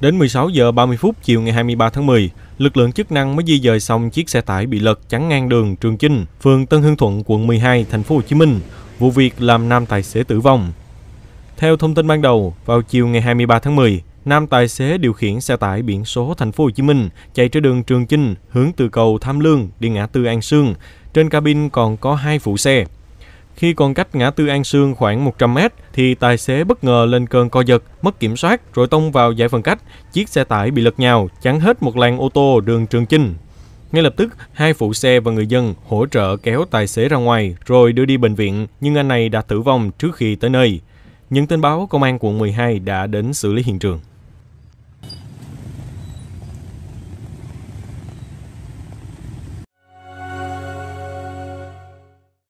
Đến 16 giờ 30 phút chiều ngày 23 tháng 10, lực lượng chức năng mới di dời xong chiếc xe tải bị lật chắn ngang đường Trường Chinh, phường Tân Hương Thuận, quận 12, thành phố Hồ Chí Minh. Vụ việc làm nam tài xế tử vong. Theo thông tin ban đầu, vào chiều ngày 23 tháng 10, nam tài xế điều khiển xe tải biển số thành phố Hồ Chí Minh chạy trên đường Trường Chinh hướng từ cầu Tham Lương đi ngã tư An Sương. Trên cabin còn có hai phụ xe. Khi còn cách ngã tư An Sương khoảng 100 mét thì tài xế bất ngờ lên cơn co giật, mất kiểm soát rồi tông vào giải phân cách. Chiếc xe tải bị lật nhào, chắn hết một làn ô tô đường Trường Chinh. Ngay lập tức, hai phụ xe và người dân hỗ trợ kéo tài xế ra ngoài rồi đưa đi bệnh viện, nhưng anh này đã tử vong trước khi tới nơi. Những tin báo, công an quận 12 đã đến xử lý hiện trường.